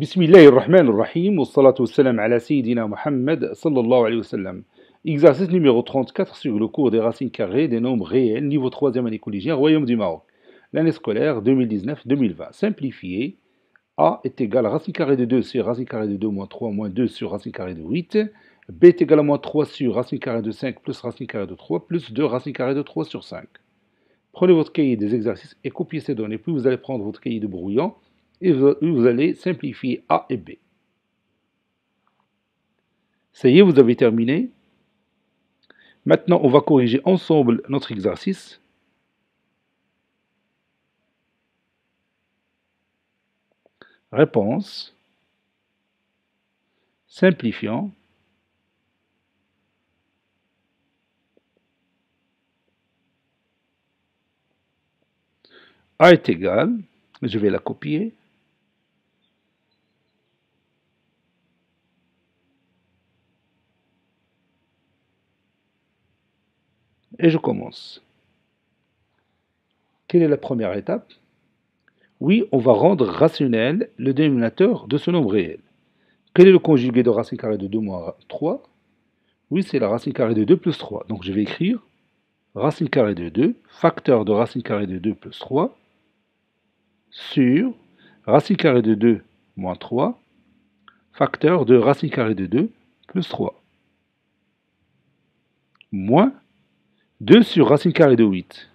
بسم الله الرحمن الرحيم والصلاة والسلام على سيدنا Muhammad sallallahu alayhi wa sallam Exercice numéro 34 sur le cours des racines carrées des nombres réels niveau 3e année collégiale Royaume du Maroc. L'année scolaire 2019-2020. Simplifié. A est égal à racine carrée de 2 sur racine carrée de 2 moins 3 moins 2 sur racine carrée de 8. B est égal à moins 3 sur racine carrée de 5 plus racine carrée de 3 plus 2 racine carrée de 3 sur 5. Prenez votre cahier des exercices et copiez ces données, puis vous allez prendre votre cahier de brouillon et vous, allez simplifier A et B. Ça y est, vous avez terminé. Maintenant, on va corriger ensemble notre exercice. Réponse. Simplifiant. A est égal, je vais la copier, et je commence. Quelle est la première étape Oui, on va rendre rationnel le dénominateur de ce nombre réel. Quel est le conjugué de racine carrée de 2 moins 3 Oui, c'est la racine carrée de 2 plus 3. Donc je vais écrire racine carrée de 2, facteur de racine carrée de 2 plus 3, sur racine carrée de 2 moins 3, facteur de racine carrée de 2 plus 3, moins 2 sur racine carrée de 8.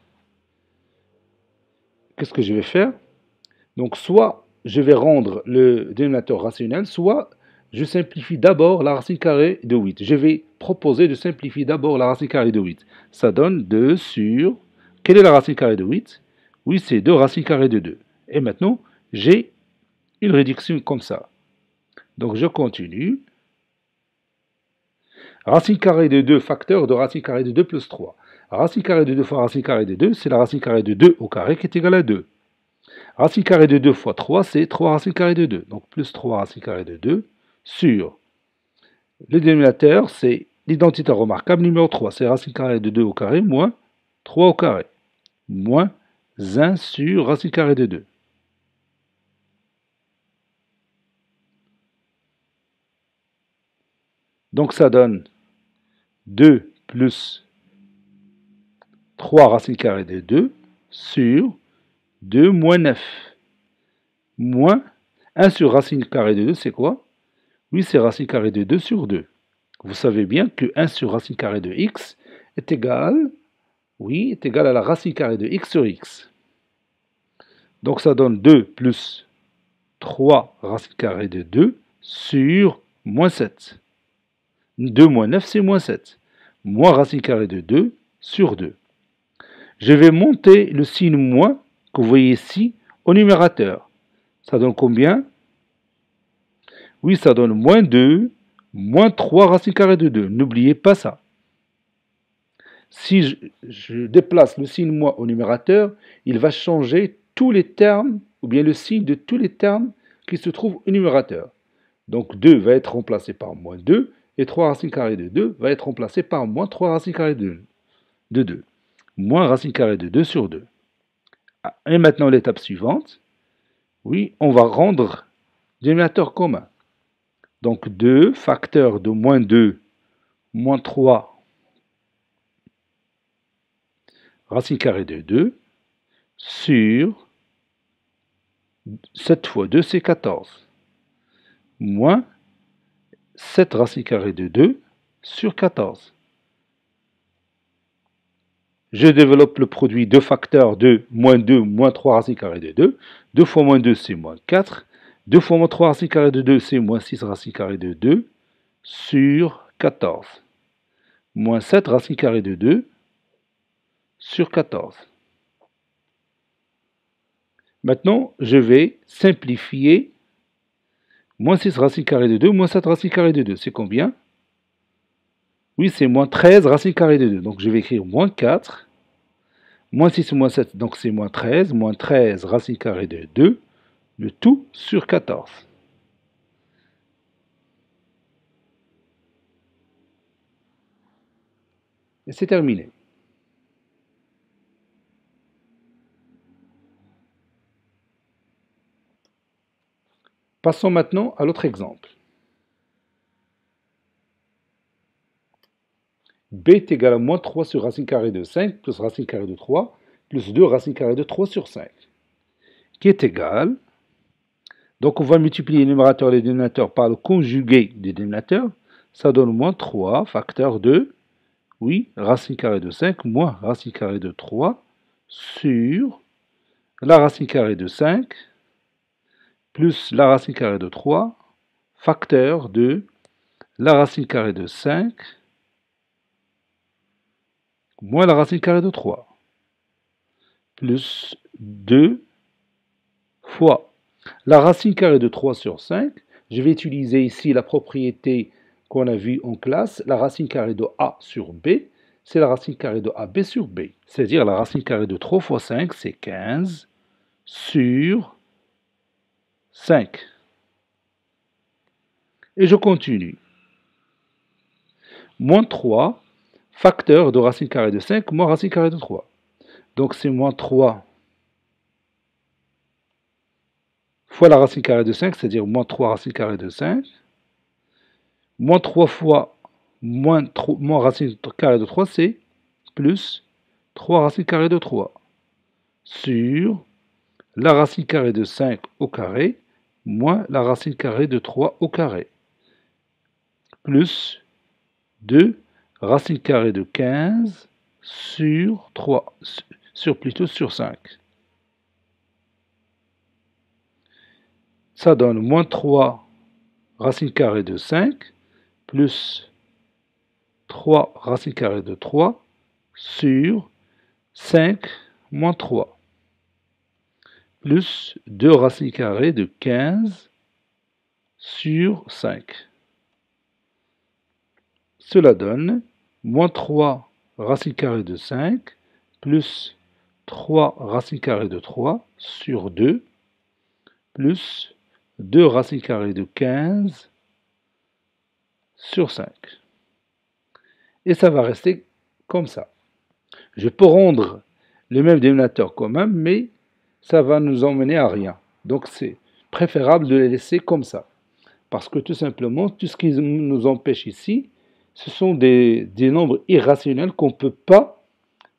Qu'est-ce que je vais faire Donc soit je vais rendre le dénominateur rationnel, soit je simplifie d'abord la racine carrée de 8. Je vais proposer de simplifier d'abord la racine carrée de 8. Ça donne 2 sur... Quelle est la racine carrée de 8 Oui, c'est 2 racine carrée de 2. Et maintenant, j'ai une réduction comme ça. Donc je continue. Racine carrée de 2 facteur de racine carrée de 2 plus 3 racine carrée de 2 fois racine carrée de 2, c'est la racine carrée de 2 au carré qui est égale à 2. Racine carrée de 2 fois 3, c'est 3 racine carrée de 2. Donc plus 3 racine carrée de 2 sur le dénominateur, c'est l'identité remarquable numéro 3. C'est racine carrée de 2 au carré moins 3 au carré. Moins 1 sur racine carrée de 2. Donc ça donne 2 plus 3 racine carrée de 2 sur 2 moins 9. Moins 1 sur racine carrée de 2, c'est quoi Oui, c'est racine carrée de 2 sur 2. Vous savez bien que 1 sur racine carrée de x est égal, oui, est égal à la racine carrée de x sur x. Donc ça donne 2 plus 3 racine carrée de 2 sur moins 7. 2 moins 9, c'est moins 7. Moins racine carrée de 2 sur 2 je vais monter le signe moins que vous voyez ici au numérateur. Ça donne combien Oui, ça donne moins 2, moins 3 racine carrée de 2. N'oubliez pas ça. Si je, déplace le signe moins au numérateur, il va changer tous les termes, ou bien le signe de tous les termes qui se trouvent au numérateur. Donc 2 va être remplacé par moins 2, et 3 racine carrée de 2 va être remplacé par moins 3 racine carrée de 2 moins racine carrée de 2 sur 2. Et maintenant l'étape suivante, oui, on va rendre dénominateur commun. Donc 2 facteur de moins 2, moins 3, racine carrée de 2, sur 7 fois 2, c'est 14, moins 7 racine carrée de 2 sur 14 je développe le produit de facteur de moins 2, moins 3 racine carrée de 2. 2 fois moins 2, c'est moins 4. 2 fois moins 3 racine carrée de 2, c'est moins 6 racine carrée de 2 sur 14. Moins 7 racine carrée de 2 sur 14. Maintenant, je vais simplifier moins 6 racine carrée de 2, moins 7 racine carrée de 2. C'est combien oui, c'est moins 13 racine carrée de 2. Donc je vais écrire moins 4 Moins 6 moins 7, donc c'est moins 13. Moins 13, racine carrée de 2, le tout sur 14. Et c'est terminé. Passons maintenant à l'autre exemple. b est égal à moins 3 sur racine carrée de 5 plus racine carrée de 3 plus 2 racine carrée de 3 sur 5, qui est égal. Donc on va multiplier les numérateurs et les dénominateurs par le conjugué des dénominateurs. Ça donne moins 3 facteur de, oui, racine carrée de 5 moins racine carrée de 3 sur la racine carrée de 5 plus la racine carrée de 3 facteur de la racine carrée de 5 moins la racine carrée de 3, plus 2 fois la racine carrée de 3 sur 5. Je vais utiliser ici la propriété qu'on a vue en classe, la racine carrée de a sur b, c'est la racine carrée de ab sur b. C'est-à-dire la racine carrée de 3 fois 5, c'est 15 sur 5. Et je continue. Moins 3 facteur de racine carrée de 5 moins racine carrée de 3. Donc c'est moins 3 fois la racine carrée de 5, c'est-à-dire moins 3 racine carrée de 5, moins 3 fois moins, 3, racine carrée de 3, c'est plus 3 racine carrée de 3 sur la racine carrée de 5 au carré moins la racine carrée de 3 au carré plus 2 racine carrée de 15 sur 3, sur plutôt sur 5. Ça donne moins 3 racine carrée de 5 plus 3 racine carrée de 3 sur 5 moins 3 plus 2 racines carrées de 15 sur 5. Cela donne moins 3 racine carrée de 5 plus 3 racine carrée de 3 sur 2 plus 2 racine carrée de 15 sur 5. Et ça va rester comme ça. Je peux rendre le même dénominateur quand même, mais ça va nous emmener à rien. Donc c'est préférable de les laisser comme ça. Parce que tout simplement, tout ce qui nous empêche ici, ce sont des, nombres irrationnels qu'on ne peut pas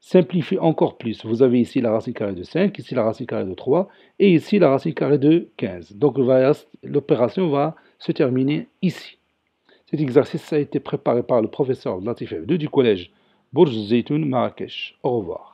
simplifier encore plus. Vous avez ici la racine carrée de 5, ici la racine carrée de 3, et ici la racine carrée de 15. Donc l'opération va se terminer ici. Cet exercice a été préparé par le professeur Latif F2 du collège bourges Zeytoun Marrakech. Au revoir.